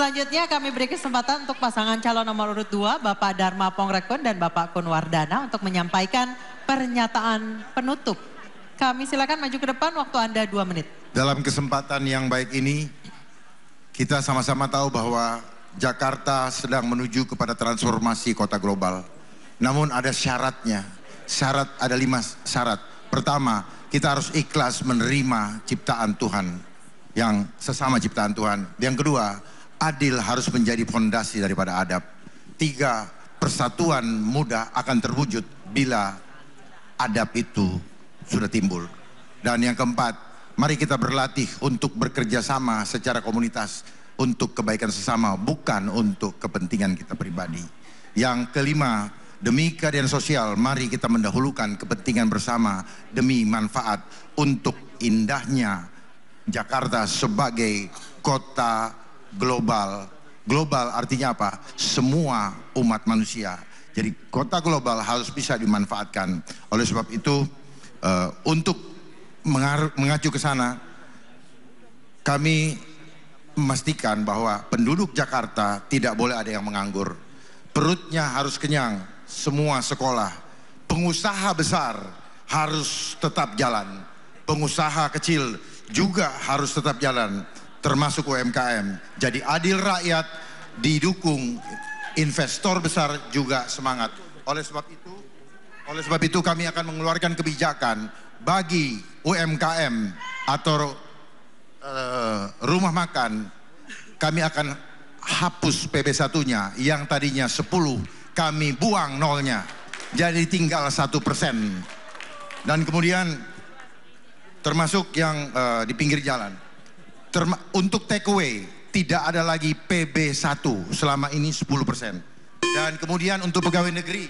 Selanjutnya kami beri kesempatan untuk pasangan calon nomor urut 2 Bapak Dharma Pongrekun dan Bapak Kunwardana untuk menyampaikan pernyataan penutup. Kami silakan maju ke depan waktu Anda 2 menit. Dalam kesempatan yang baik ini kita sama-sama tahu bahwa Jakarta sedang menuju kepada transformasi kota global. Namun ada syaratnya. Syarat ada lima syarat. Pertama, kita harus ikhlas menerima ciptaan Tuhan yang sesama ciptaan Tuhan. Yang kedua, adil harus menjadi fondasi daripada adab. Tiga, persatuan mudah akan terwujud bila adab itu sudah timbul. Dan yang keempat, mari kita berlatih untuk bekerja sama secara komunitas untuk kebaikan sesama, bukan untuk kepentingan kita pribadi. Yang kelima, demi keadaan sosial, mari kita mendahulukan kepentingan bersama demi manfaat untuk indahnya Jakarta sebagai kota global. Global artinya apa? Semua umat manusia. Jadi kota global harus bisa dimanfaatkan. Oleh sebab itu uh, untuk mengacu ke sana kami memastikan bahwa penduduk Jakarta tidak boleh ada yang menganggur. Perutnya harus kenyang, semua sekolah. Pengusaha besar harus tetap jalan. Pengusaha kecil juga harus tetap jalan termasuk UMKM. Jadi adil rakyat didukung investor besar juga semangat. Oleh sebab itu, oleh sebab itu kami akan mengeluarkan kebijakan bagi UMKM atau uh, rumah makan kami akan hapus pb satunya yang tadinya 10 kami buang nolnya jadi tinggal satu persen dan kemudian termasuk yang uh, di pinggir jalan Terma, untuk takeaway tidak ada lagi PB1 selama ini 10 persen. Dan kemudian untuk pegawai negeri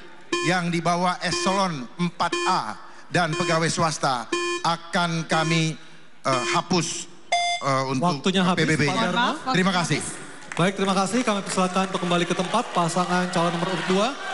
yang dibawa eselon 4A dan pegawai swasta akan kami uh, hapus uh, untuk Waktunya habis, PBB. Pak Maaf, terima kasih. Baik, terima kasih. Kami persilakan untuk kembali ke tempat pasangan calon nomor urut 2.